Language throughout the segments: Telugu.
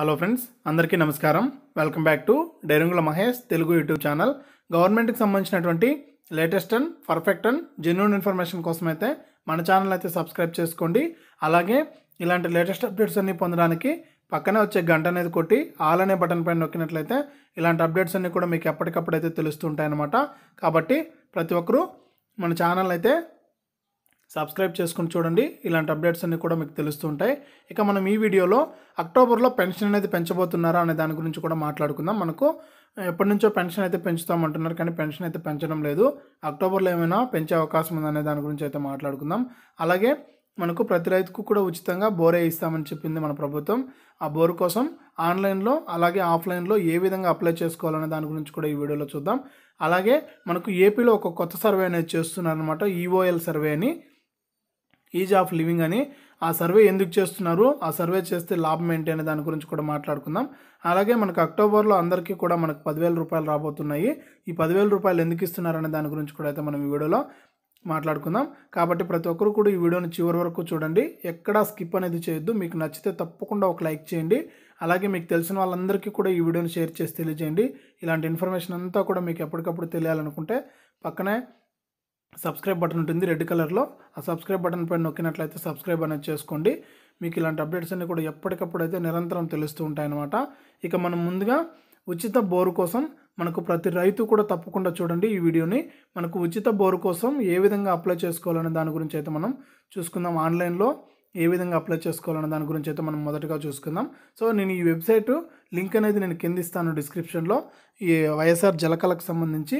హలో ఫ్రెండ్స్ అందరికీ నమస్కారం వెల్కమ్ బ్యాక్ టు డైరంగుల మహేష్ తెలుగు యూట్యూబ్ ఛానల్ గవర్నమెంట్కి సంబంధించినటువంటి latest and perfect and genuine information కోసం అయితే మన ఛానల్ అయితే సబ్స్క్రైబ్ చేసుకోండి అలాగే ఇలాంటి లేటెస్ట్ అప్డేట్స్ అన్నీ పొందడానికి పక్కనే వచ్చే గంట అనేది కొట్టి ఆల్ అనే బటన్ పైన నొక్కినట్లయితే ఇలాంటి అప్డేట్స్ అన్నీ కూడా మీకు ఎప్పటికప్పుడు అయితే అన్నమాట కాబట్టి ప్రతి ఒక్కరూ మన ఛానల్ అయితే సబ్స్క్రైబ్ చేసుకుని చూడండి ఇలాంటి అప్డేట్స్ అన్నీ కూడా మీకు తెలుస్తూ ఉంటాయి ఇక మనం ఈ వీడియోలో అక్టోబర్లో పెన్షన్ అనేది పెంచబోతున్నారా అనే దాని గురించి కూడా మాట్లాడుకుందాం మనకు ఎప్పటి నుంచో పెన్షన్ అయితే పెంచుతామంటున్నారు కానీ పెన్షన్ అయితే పెంచడం లేదు అక్టోబర్లో ఏమైనా పెంచే అవకాశం ఉందనే దాని గురించి అయితే మాట్లాడుకుందాం అలాగే మనకు ప్రతి రైతుకు కూడా ఉచితంగా బోరే ఇస్తామని చెప్పింది మన ప్రభుత్వం ఆ బోరు కోసం ఆన్లైన్లో అలాగే ఆఫ్లైన్లో ఏ విధంగా అప్లై చేసుకోవాలనే దాని గురించి కూడా ఈ వీడియోలో చూద్దాం అలాగే మనకు ఏపీలో ఒక కొత్త సర్వే అనేది చేస్తున్నారనమాట ఈఓఎల్ సర్వే అని ఈజ్ ఆఫ్ లివింగ్ అని ఆ సర్వే ఎందుకు చేస్తున్నారు ఆ సర్వే చేస్తే లాభం ఏంటి అనే దాని గురించి కూడా మాట్లాడుకుందాం అలాగే మనకు అక్టోబర్లో అందరికీ కూడా మనకు పదివేల రూపాయలు రాబోతున్నాయి ఈ పదివేల రూపాయలు ఎందుకు ఇస్తున్నారు అనే దాని గురించి కూడా అయితే మనం ఈ వీడియోలో మాట్లాడుకుందాం కాబట్టి ప్రతి ఒక్కరు కూడా ఈ వీడియోని చివరి వరకు చూడండి ఎక్కడా స్కిప్ అనేది చేయొద్దు మీకు నచ్చితే తప్పకుండా ఒక లైక్ చేయండి అలాగే మీకు తెలిసిన వాళ్ళందరికీ కూడా ఈ వీడియోని షేర్ చేసి తెలియజేయండి ఇలాంటి ఇన్ఫర్మేషన్ అంతా కూడా మీకు ఎప్పటికప్పుడు తెలియాలనుకుంటే పక్కనే సబ్స్క్రైబ్ బటన్ ఉంటుంది రెడ్ కలర్లో ఆ సబ్స్క్రైబ్ బటన్ పైన నొక్కినట్లయితే సబ్స్క్రైబ్ అనేది చేసుకోండి మీకు ఇలాంటి అప్డేట్స్ అన్నీ కూడా ఎప్పటికప్పుడు అయితే నిరంతరం తెలుస్తూ ఉంటాయన్నమాట ఇక మనం ముందుగా ఉచిత బోరు కోసం మనకు ప్రతి రైతు కూడా తప్పకుండా చూడండి ఈ వీడియోని మనకు ఉచిత బోరు కోసం ఏ విధంగా అప్లై చేసుకోవాలనే దాని గురించి అయితే మనం చూసుకుందాం ఆన్లైన్లో ఏ విధంగా అప్లై చేసుకోవాలనే దాని గురించి అయితే మనం మొదటగా చూసుకుందాం సో నేను ఈ వెబ్సైటు లింక్ అనేది నేను కింద ఇస్తాను డిస్క్రిప్షన్లో ఈ వైఎస్ఆర్ జలకలకు సంబంధించి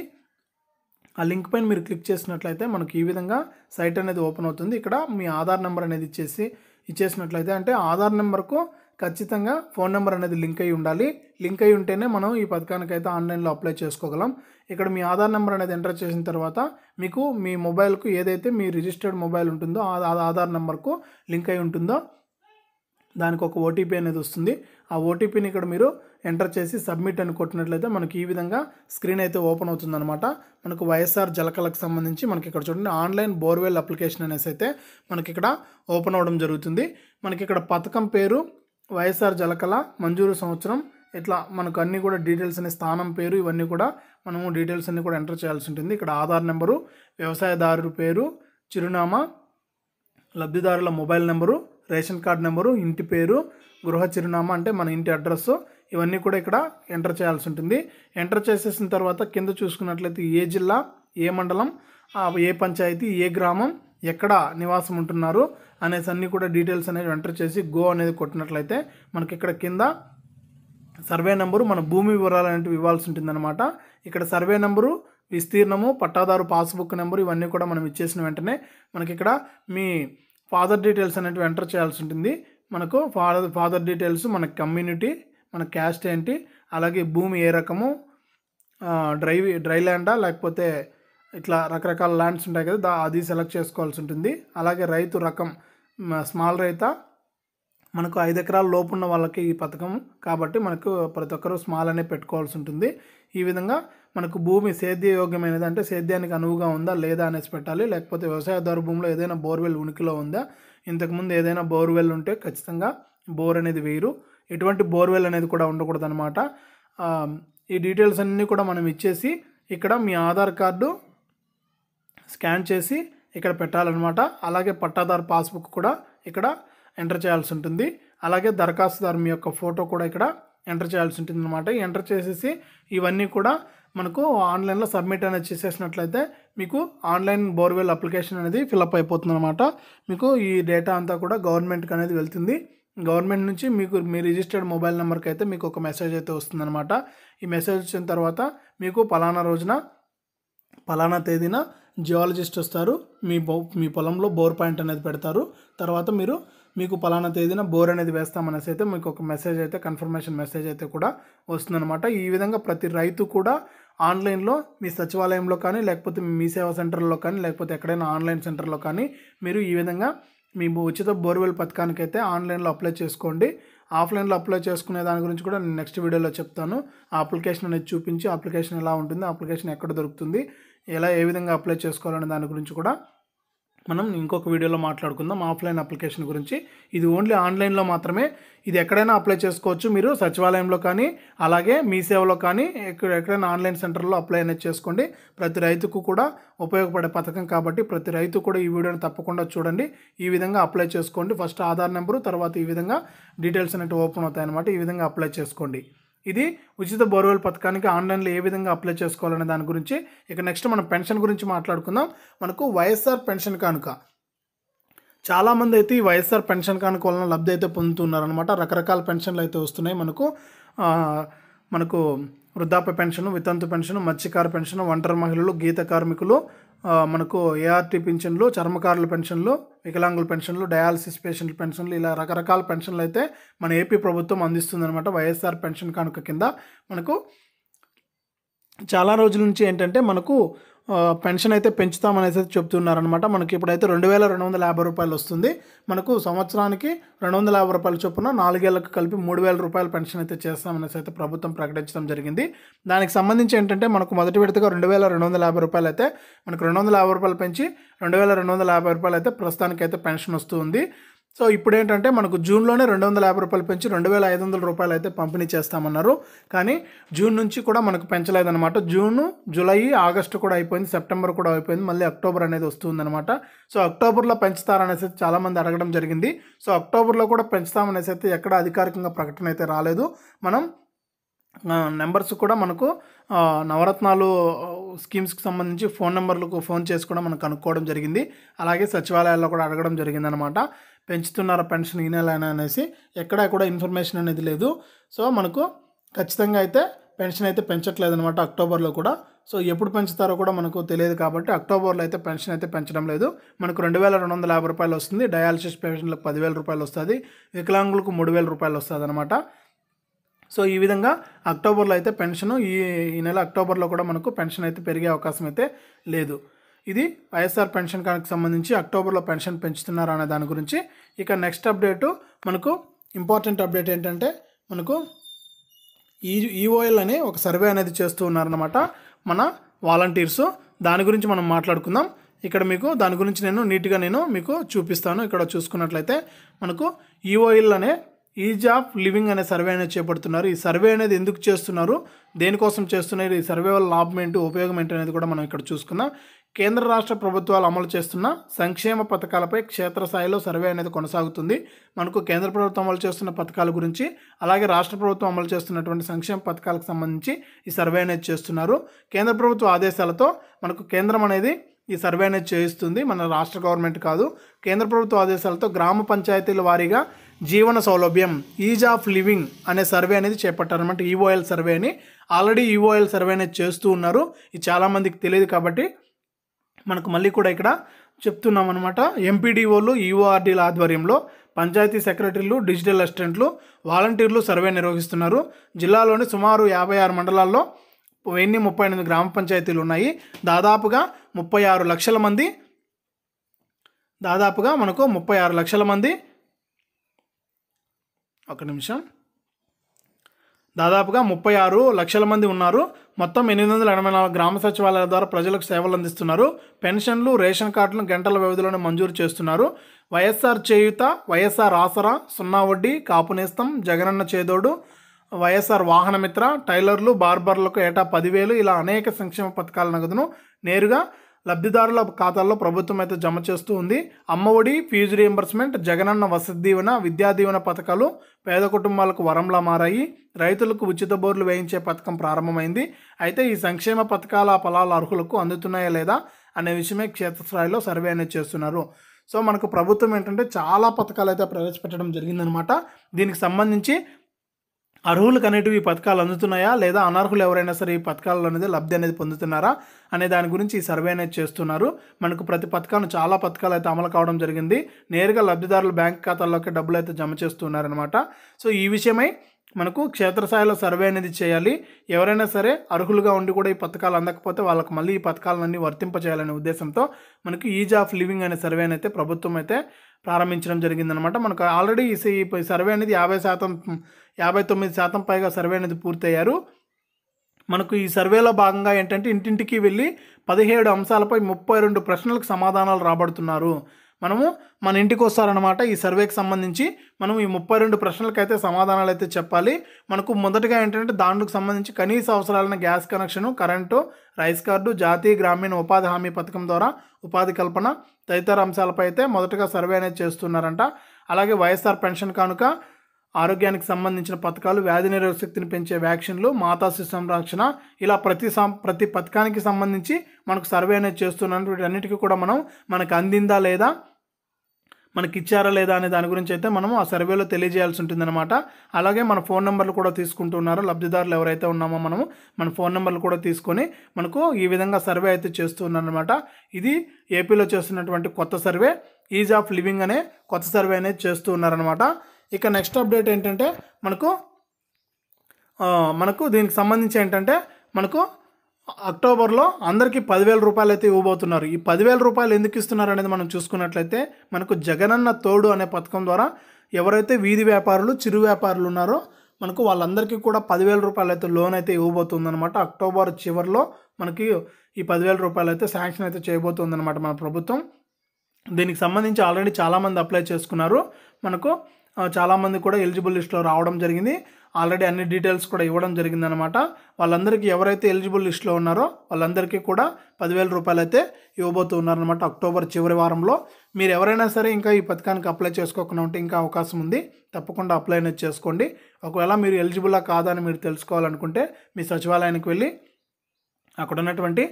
ఆ లింక్ పైన మీరు క్లిక్ చేసినట్లయితే మనకు ఈ విధంగా సైట్ అనేది ఓపెన్ అవుతుంది ఇక్కడ మీ ఆధార్ నెంబర్ అనేది ఇచ్చేసి ఇచ్చేసినట్లయితే అంటే ఆధార్ నెంబర్కు ఖచ్చితంగా ఫోన్ నెంబర్ అనేది లింక్ అయి ఉండాలి లింక్ అయి ఉంటేనే మనం ఈ పథకానికి అయితే ఆన్లైన్లో అప్లై చేసుకోగలం ఇక్కడ మీ ఆధార్ నెంబర్ అనేది ఎంటర్ చేసిన తర్వాత మీకు మీ మొబైల్కు ఏదైతే మీ రిజిస్టర్డ్ మొబైల్ ఉంటుందో ఆధార్ నెంబర్కు లింక్ అయి ఉంటుందో దానికి ఒక ఓటీపీ అనేది వస్తుంది ఆ ఓటీపీని ఇక్కడ మీరు ఎంటర్ చేసి సబ్మిట్ అని కొట్టినట్లయితే మనకి ఈ విధంగా స్క్రీన్ అయితే ఓపెన్ అవుతుందన్నమాట మనకు వైఎస్ఆర్ జలకలకు సంబంధించి మనకి ఇక్కడ చూడండి ఆన్లైన్ బోర్వెల్ అప్లికేషన్ అనేసి అయితే మనకి ఇక్కడ ఓపెన్ అవ్వడం జరుగుతుంది మనకి ఇక్కడ పథకం పేరు వైఎస్ఆర్ జలకళ మంజూరు సంవత్సరం ఇట్లా మనకు అన్నీ కూడా డీటెయిల్స్ అనే స్థానం పేరు ఇవన్నీ కూడా మనము డీటెయిల్స్ అన్నీ కూడా ఎంటర్ చేయాల్సి ఉంటుంది ఇక్కడ ఆధార్ నెంబరు వ్యవసాయదారు పేరు చిరునామా లబ్ధిదారుల mobile number ration card number ఇంటి పేరు గృహ చిరునామా అంటే మన ఇంటి అడ్రస్సు ఇవన్నీ కూడా ఇక్కడ ఎంటర్ చేయాల్సి ఉంటుంది ఎంటర్ చేసేసిన తర్వాత కింద చూసుకున్నట్లయితే ఏ జిల్లా ఏ మండలం ఏ పంచాయతీ ఏ గ్రామం ఎక్కడ నివాసం ఉంటున్నారు అనేసి అన్నీ కూడా డీటెయిల్స్ అనేవి ఎంటర్ చేసి గో అనేది కొట్టినట్లయితే మనకి ఇక్కడ కింద సర్వే నెంబరు మన భూమి వివరాలు అనేవి ఇవ్వాల్సి ఉంటుందన్నమాట ఇక్కడ సర్వే నెంబరు విస్తీర్ణము పట్టాదారు పాస్బుక్ నెంబరు ఇవన్నీ కూడా మనం ఇచ్చేసిన వెంటనే మనకి ఇక్కడ మీ ఫాదర్ డీటెయిల్స్ అనేవి ఎంటర్ చేయాల్సి ఉంటుంది మనకు ఫాదర్ ఫాదర్ డీటెయిల్స్ మన కమ్యూనిటీ మన క్యాస్ట్ ఏంటి అలాగే భూమి ఏ రకము డ్రై డ్రై ల్యాండా లేకపోతే ఇట్లా రకరకాల ల్యాండ్స్ ఉంటాయి కదా అది సెలెక్ట్ చేసుకోవాల్సి ఉంటుంది అలాగే రైతు రకం స్మాల్ రైత మనకు ఐదు ఎకరాల లోపు ఉన్న వాళ్ళకి ఈ పథకం కాబట్టి మనకు ప్రతి ఒక్కరూ స్మాల్ అనే పెట్టుకోవాల్సి ఉంటుంది ఈ విధంగా మనకు భూమి సేద్యయోగ్యమైనది అంటే సేద్యానికి అనువుగా ఉందా లేదా అనేసి పెట్టాలి లేకపోతే వ్యవసాయదారు భూమిలో ఏదైనా బోర్వెల్ ఉనికిలో ఉందా ఇంతకుముందు ఏదైనా బోర్వెల్ ఉంటే ఖచ్చితంగా బోర్ అనేది వేయరు ఎటువంటి బోర్వెల్ అనేది కూడా ఉండకూడదు అనమాట ఈ డీటెయిల్స్ అన్నీ కూడా మనం ఇచ్చేసి ఇక్కడ మీ ఆధార్ కార్డు స్కాన్ చేసి ఇక్కడ పెట్టాలన్నమాట అలాగే పట్టాదారు పాస్బుక్ కూడా ఇక్కడ ఎంటర్ చేయాల్సి ఉంటుంది అలాగే దరఖాస్తుదారు మీ యొక్క ఫోటో కూడా ఇక్కడ ఎంటర్ చేయాల్సి ఉంటుంది అనమాట ఎంటర్ చేసేసి ఇవన్నీ కూడా మనకు ఆన్లైన్లో సబ్మిట్ అనేది చేసేసినట్లయితే మీకు ఆన్లైన్ బోర్వెల్ అప్లికేషన్ అనేది ఫిలప్ అయిపోతుంది అనమాట మీకు ఈ డేటా అంతా కూడా గవర్నమెంట్కి అనేది వెళ్తుంది గవర్నమెంట్ నుంచి మీకు మీ రిజిస్టర్డ్ మొబైల్ నెంబర్కి అయితే మీకు ఒక మెసేజ్ అయితే వస్తుందన్నమాట ఈ మెసేజ్ వచ్చిన తర్వాత మీకు పలానా రోజున పలానా తేదీన జియాలజిస్ట్ వస్తారు మీ బో మీ పొలంలో బోర్ పాయింట్ అనేది పెడతారు తర్వాత మీరు మీకు పలానా తేదీన బోర్ అనేది వేస్తామనేసి అయితే మీకు ఒక మెసేజ్ అయితే కన్ఫర్మేషన్ మెసేజ్ అయితే కూడా వస్తుందన్నమాట ఈ విధంగా ప్రతి రైతు కూడా ఆన్లైన్లో మీ సచివాలయంలో కానీ లేకపోతే మీ సేవా సెంటర్లో కానీ లేకపోతే ఎక్కడైనా ఆన్లైన్ సెంటర్లో కానీ మీరు ఈ విధంగా మేము ఉచిత బోర్వెల్ పథకానికి అయితే ఆన్లైన్లో అప్లై చేసుకోండి ఆఫ్లైన్లో అప్లై చేసుకునే దాని గురించి కూడా నేను నెక్స్ట్ వీడియోలో చెప్తాను అప్లికేషన్ అనేది చూపించి అప్లికేషన్ ఎలా ఉంటుంది అప్లికేషన్ ఎక్కడ దొరుకుతుంది ఎలా ఏ విధంగా అప్లై చేసుకోవాలనే దాని గురించి కూడా మనం ఇంకొక వీడియోలో మాట్లాడుకుందాం ఆఫ్లైన్ అప్లికేషన్ గురించి ఇది ఓన్లీ ఆన్లైన్లో మాత్రమే ఇది ఎక్కడైనా అప్లై చేసుకోవచ్చు మీరు సచివాలయంలో కానీ అలాగే మీ సేవలో కానీ ఎక్కడ ఎక్కడైనా ఆన్లైన్ సెంటర్లో అప్లై అనేది చేసుకోండి ప్రతి రైతుకు కూడా ఉపయోగపడే పథకం కాబట్టి ప్రతి రైతు కూడా ఈ వీడియోని తప్పకుండా చూడండి ఈ విధంగా అప్లై చేసుకోండి ఫస్ట్ ఆధార్ నెంబరు తర్వాత ఈ విధంగా డీటెయిల్స్ అనేవి ఓపెన్ అవుతాయి అనమాట ఈ విధంగా అప్లై చేసుకోండి ఇది ఉచిత బోర్వెల్ పథకానికి ఆన్లైన్లో ఏ విధంగా అప్లై చేసుకోవాలనే దాని గురించి ఇక నెక్స్ట్ మనం పెన్షన్ గురించి మాట్లాడుకుందాం మనకు వైఎస్ఆర్ పెన్షన్ కానుక చాలామంది అయితే ఈ వైఎస్ఆర్ పెన్షన్ కానుక వలన లబ్ధి అయితే పొందుతున్నారనమాట రకరకాల పెన్షన్లు అయితే వస్తున్నాయి మనకు మనకు వృద్ధాప్య పెన్షన్ వితంతు పెన్షన్ మత్స్యకార పెన్షన్ ఒంటరి మహిళలు గీత కార్మికులు మనకు ఏఆర్టీ పెన్షన్లు చర్మకారుల పెన్షన్లు వికలాంగుల పెన్షన్లు డయాలసిస్ పేషెంట్ల పెన్షన్లు ఇలా రకరకాల పెన్షన్లు అయితే మన ఏపీ ప్రభుత్వం అనమాట వైఎస్ఆర్ పెన్షన్ కనుక కింద మనకు చాలా రోజుల నుంచి ఏంటంటే మనకు పెన్షన్ అయితే పెంచుతామనేసి చెప్తున్నారనమాట మనకి ఇప్పుడైతే రెండు వేల రెండు వందల యాభై రూపాయలు వస్తుంది మనకు సంవత్సరానికి రెండు వందల యాభై రూపాయలు చొప్పున నాలుగేళ్లకు కలిపి మూడు వేల రూపాయల పెన్షన్ అయితే చేస్తామనేసి అయితే ప్రభుత్వం ప్రకటించడం జరిగింది దానికి సంబంధించి ఏంటంటే మనకు మొదటి విడతగా రెండు వేల రెండు వందల యాభై రూపాయలు అయితే మనకు రెండు వందల యాభై రూపాయలు పెంచి రెండు వేల రెండు వందల యాభై రూపాయలు అయితే ప్రస్తుతానికి అయితే పెన్షన్ వస్తుంది సో ఇప్పుడు ఏంటంటే మనకు జూన్లోనే రెండు వందల యాభై రూపాయలు పెంచి రెండు వేల ఐదు వందల రూపాయలు అయితే పంపిణీ చేస్తామన్నారు కానీ జూన్ నుంచి కూడా మనకు పెంచలేదన్నమాట జూను జూలై ఆగస్టు కూడా అయిపోయింది సెప్టెంబర్ కూడా అయిపోయింది మళ్ళీ అక్టోబర్ అనేది వస్తుందన్నమాట సో అక్టోబర్లో పెంచుతారనేసి అయితే చాలామంది అడగడం జరిగింది సో అక్టోబర్లో కూడా పెంచుతామనేసి అయితే ఎక్కడ అధికారికంగా ప్రకటన అయితే రాలేదు మనం నెంబర్స్ కూడా మనకు నవరత్నాలు స్కీమ్స్కి సంబంధించి ఫోన్ నెంబర్లకు ఫోన్ చేసి కూడా మనం కనుక్కోవడం జరిగింది అలాగే సచివాలయాల్లో కూడా అడగడం జరిగిందనమాట పెంచుతున్నారా పెన్షన్ ఈ నెల అయినా అనేసి ఎక్కడా కూడా ఇన్ఫర్మేషన్ అనేది లేదు సో మనకు ఖచ్చితంగా అయితే పెన్షన్ అయితే పెంచట్లేదు అనమాట అక్టోబర్లో కూడా సో ఎప్పుడు పెంచుతారో కూడా మనకు తెలియదు కాబట్టి అక్టోబర్లో అయితే పెన్షన్ అయితే పెంచడం లేదు మనకు రెండు వేల రెండు వందల యాభై రూపాయలు వస్తుంది డయాలసిస్ పేషెంట్లకు పదివేల రూపాయలు వస్తుంది వికలాంగులకు మూడు వేల రూపాయలు వస్తుంది అనమాట సో ఈ విధంగా అక్టోబర్లో అయితే పెన్షన్ ఈ నెల అక్టోబర్లో కూడా మనకు పెన్షన్ అయితే పెరిగే అవకాశం అయితే లేదు ఇది వైఎస్ఆర్ పెన్షన్ కార్డుకి సంబంధించి అక్టోబర్లో పెన్షన్ పెంచుతున్నారు అనే దాని గురించి ఇక నెక్స్ట్ అప్డేటు మనకు ఇంపార్టెంట్ అప్డేట్ ఏంటంటే మనకు ఈ ఈఓఎల్ అని ఒక సర్వే అనేది చేస్తూ ఉన్నారనమాట మన వాలంటీర్స్ దాని గురించి మనం మాట్లాడుకుందాం ఇక్కడ మీకు దాని గురించి నేను నీట్గా నేను మీకు చూపిస్తాను ఇక్కడ చూసుకున్నట్లయితే మనకు ఈఓఎల్ అనే ఈజ్ ఆఫ్ లివింగ్ అనే సర్వే అనేది చేపడుతున్నారు ఈ సర్వే అనేది ఎందుకు చేస్తున్నారు దేనికోసం చేస్తున్నారు ఈ సర్వే వల్ల లాభం ఏంటి ఉపయోగం ఏంటి అనేది కూడా మనం ఇక్కడ చూసుకుందాం కేంద్ర రాష్ట్ర ప్రభుత్వాలు అమలు చేస్తున్న సంక్షేమ పథకాలపై క్షేత్రస్థాయిలో సర్వే అనేది కొనసాగుతుంది మనకు కేంద్ర ప్రభుత్వం అమలు చేస్తున్న పథకాల గురించి అలాగే రాష్ట్ర ప్రభుత్వం అమలు చేస్తున్నటువంటి సంక్షేమ పథకాలకు సంబంధించి ఈ సర్వే అనేది చేస్తున్నారు కేంద్ర ప్రభుత్వ ఆదేశాలతో మనకు కేంద్రం అనేది ఈ సర్వే అనేది చేయిస్తుంది మన రాష్ట్ర గవర్నమెంట్ కాదు కేంద్ర ప్రభుత్వ ఆదేశాలతో గ్రామ పంచాయతీల వారీగా జీవన సౌలభ్యం ఈజ్ ఆఫ్ లివింగ్ అనే సర్వే అనేది అనమాట ఈఓఎల్ సర్వే అని ఆల్రెడీ ఈఓఎల్ సర్వే అనేది చేస్తూ ఉన్నారు ఇది చాలామందికి తెలియదు కాబట్టి మనకు మళ్ళీ కూడా ఇక్కడ చెప్తున్నాం అనమాట ఎంపీడీఓలు ఈఓఆర్డీల ఆధ్వర్యంలో పంచాయతీ సెక్రటరీలు డిజిటల్ అసిస్టెంట్లు వాలంటీర్లు సర్వే నిర్వహిస్తున్నారు జిల్లాలోని సుమారు యాభై ఆరు మండలాల్లో వెయ్యి ముప్పై ఎనిమిది గ్రామ పంచాయతీలు ఉన్నాయి దాదాపుగా ముప్పై ఆరు లక్షల మంది దాదాపుగా మనకు ముప్పై ఆరు లక్షల మంది ఒక నిమిషం దాదాపుగా ముప్పై ఆరు లక్షల మంది ఉన్నారు మొత్తం ఎనిమిది వందల ఎనభై నాలుగు గ్రామ సచివాలయాల ద్వారా ప్రజలకు సేవలు అందిస్తున్నారు పెన్షన్లు రేషన్ కార్డులను గంటల వ్యవధిలోనే మంజూరు చేస్తున్నారు వైఎస్ఆర్ చేయుత వైఎస్ఆర్ ఆసరా సున్నా వడ్డీ కాపునేస్తం జగనన్న చేదోడు వైఎస్ఆర్ వాహనమిత్ర టైలర్లు బార్బర్లకు ఏటా పదివేలు ఇలా అనేక సంక్షేమ పథకాల నగదును నేరుగా లబ్ధిదారుల ఖాతాల్లో ప్రభుత్వం అయితే జమ చేస్తూ ఉంది అమ్మఒడి ఫీజు రీఎంబర్స్మెంట్ జగనన్న వసతి దీవెన విద్యా దీవెన పథకాలు పేద కుటుంబాలకు వరంలా మారాయి రైతులకు ఉచిత బోర్లు వేయించే పథకం ప్రారంభమైంది అయితే ఈ సంక్షేమ పథకాల ఫలాలు అర్హులకు అందుతున్నాయా లేదా అనే విషయమే క్షేత్రస్థాయిలో సర్వే అనేది చేస్తున్నారు సో మనకు ప్రభుత్వం ఏంటంటే చాలా పథకాలు అయితే ప్రవేశపెట్టడం జరిగిందనమాట దీనికి సంబంధించి అర్హులకు అనేటివి ఈ పథకాలు అందుతున్నాయా లేదా అనర్హులు ఎవరైనా సరే ఈ పథకాలు అనేది లబ్ధి అనేది పొందుతున్నారా అనే దాని గురించి ఈ సర్వే అనేది చేస్తున్నారు మనకు ప్రతి పథకాన్ని చాలా పథకాలు అయితే అమలు కావడం జరిగింది నేరుగా లబ్ధిదారుల బ్యాంక్ ఖాతాల్లోకి డబ్బులు అయితే జమ చేస్తున్నారనమాట సో ఈ విషయమై మనకు క్షేత్రస్థాయిలో సర్వే అనేది చేయాలి ఎవరైనా సరే అర్హులుగా ఉండి కూడా ఈ పథకాలు అందకపోతే వాళ్ళకి మళ్ళీ ఈ పథకాలన్నీ వర్తింపచేయాలనే ఉద్దేశంతో మనకు ఈజ్ ఆఫ్ లివింగ్ అనే సర్వే అయితే ప్రభుత్వం అయితే ప్రారంభించడం జరిగిందనమాట మనకు ఆల్రెడీ ఈ సర్వే అనేది యాభై శాతం యాభై తొమ్మిది శాతం పైగా సర్వే అనేది పూర్తయ్యారు మనకు ఈ సర్వేలో భాగంగా ఏంటంటే ఇంటింటికి వెళ్ళి పదిహేడు అంశాలపై ముప్పై రెండు ప్రశ్నలకు సమాధానాలు రాబడుతున్నారు మనము మన ఇంటికి వస్తారనమాట ఈ సర్వేకి సంబంధించి మనం ఈ ముప్పై రెండు ప్రశ్నలకైతే సమాధానాలు అయితే చెప్పాలి మనకు మొదటగా ఏంటంటే దాండ్లకు సంబంధించి కనీస అవసరాలైన gas connection current rice card జాతీయ గ్రామీణ ఉపాధి హామీ పథకం ద్వారా ఉపాధి కల్పన తదితర అంశాలపై అయితే మొదటగా సర్వే అనేది చేస్తున్నారంట అలాగే వైఎస్ఆర్ పెన్షన్ కానుక ఆరోగ్యానికి సంబంధించిన పథకాలు వ్యాధి నిరోధక శక్తిని పెంచే వ్యాక్సిన్లు మాతా శిశు సంరక్షణ ఇలా ప్రతి సం ప్రతి పథకానికి సంబంధించి మనకు సర్వే అనేది చేస్తున్నాను వీటన్నిటికీ కూడా మనం మనకు అందిందా లేదా మనకి ఇచ్చారా లేదా అనే దాని గురించి అయితే మనం ఆ సర్వేలో తెలియజేయాల్సి ఉంటుందన్నమాట అలాగే మన ఫోన్ నెంబర్లు కూడా తీసుకుంటున్నారు లబ్ధిదారులు ఎవరైతే ఉన్నామో మనము మన ఫోన్ నెంబర్లు కూడా తీసుకొని మనకు ఈ విధంగా సర్వే అయితే చేస్తున్నారనమాట ఇది ఏపీలో చేస్తున్నటువంటి కొత్త సర్వే ఈజ్ ఆఫ్ లివింగ్ అనే కొత్త సర్వే అనేది చేస్తూ ఉన్నారనమాట ఇక నెక్స్ట్ అప్డేట్ ఏంటంటే మనకు మనకు దీనికి సంబంధించి ఏంటంటే మనకు అక్టోబర్లో అందరికీ పదివేల రూపాయలు అయితే ఇవ్వబోతున్నారు ఈ పదివేల రూపాయలు ఎందుకు ఇస్తున్నారు అనేది మనం చూసుకున్నట్లయితే మనకు జగనన్న తోడు అనే పథకం ద్వారా ఎవరైతే వీధి వ్యాపారులు చిరు వ్యాపారులు ఉన్నారో మనకు వాళ్ళందరికీ కూడా పదివేల రూపాయలు అయితే లోన్ అయితే ఇవ్వబోతుందనమాట అక్టోబర్ చివరిలో మనకి ఈ పదివేల రూపాయలు అయితే శాంక్షన్ అయితే చేయబోతుందన్నమాట మన ప్రభుత్వం దీనికి సంబంధించి ఆల్రెడీ చాలామంది అప్లై చేసుకున్నారు మనకు చాలామంది కూడా ఎలిజిబుల్ లిస్ట్లో రావడం జరిగింది ఆల్రెడీ అన్ని డీటెయిల్స్ కూడా ఇవ్వడం జరిగిందనమాట వాళ్ళందరికీ ఎవరైతే ఎలిజిబుల్ లిస్ట్లో ఉన్నారో వాళ్ళందరికీ కూడా పదివేల రూపాయలు అయితే ఉన్నారనమాట అక్టోబర్ చివరి వారంలో మీరు ఎవరైనా సరే ఇంకా ఈ పథకానికి అప్లై చేసుకోకుండా ఉంటే ఇంకా అవకాశం ఉంది తప్పకుండా అప్లై అనేది చేసుకోండి ఒకవేళ మీరు ఎలిజిబులా కాదని మీరు తెలుసుకోవాలనుకుంటే మీ సచివాలయానికి వెళ్ళి అక్కడ ఉన్నటువంటి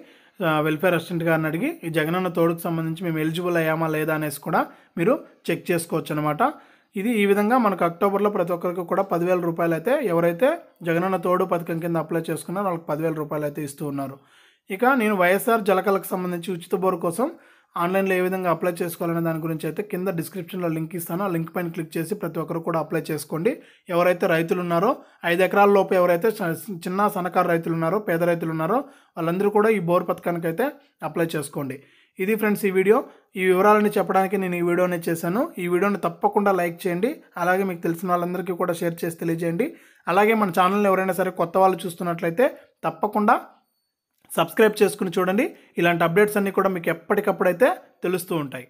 వెల్ఫేర్ అసిస్టెంట్ గారిని అడిగి ఈ జగనన్న తోడుకు సంబంధించి మేము ఎలిజిబుల్ అయ్యామా లేదా అనేసి కూడా మీరు చెక్ చేసుకోవచ్చు అనమాట ఇది ఈ విధంగా మనకు అక్టోబర్లో ప్రతి ఒక్కరికి కూడా పదివేల రూపాయలు అయితే ఎవరైతే జగనన్న తోడు పథకం కింద అప్లై చేసుకున్నారో వాళ్ళకి పదివేల రూపాయలు అయితే ఇస్తూ ఉన్నారు ఇక నేను వైఎస్ఆర్ జలకలకు సంబంధించి ఉచిత బోరు కోసం ఆన్లైన్లో ఏ విధంగా అప్లై చేసుకోవాలనే దాని గురించి అయితే కింద డిస్క్రిప్షన్లో లింక్ ఇస్తాను ఆ లింక్ పైన క్లిక్ చేసి ప్రతి ఒక్కరు కూడా అప్లై చేసుకోండి ఎవరైతే రైతులు ఉన్నారో ఐదు ఎకరాల లోపు ఎవరైతే చిన్న సన్నకారు రైతులు ఉన్నారో పేద రైతులు ఉన్నారో వాళ్ళందరూ కూడా ఈ బోర్ పథకానికి అయితే అప్లై చేసుకోండి ఇది ఫ్రెండ్స్ ఈ వీడియో ఈ వివరాలను చెప్పడానికి నేను ఈ వీడియోని చేశాను ఈ వీడియోని తప్పకుండా లైక్ చేయండి అలాగే మీకు తెలిసిన వాళ్ళందరికీ కూడా షేర్ చేసి తెలియజేయండి అలాగే మన ఛానల్ని ఎవరైనా సరే కొత్త వాళ్ళు చూస్తున్నట్లయితే తప్పకుండా సబ్స్క్రైబ్ చేసుకుని చూడండి ఇలాంటి అప్డేట్స్ అన్నీ కూడా మీకు ఎప్పటికప్పుడైతే తెలుస్తూ ఉంటాయి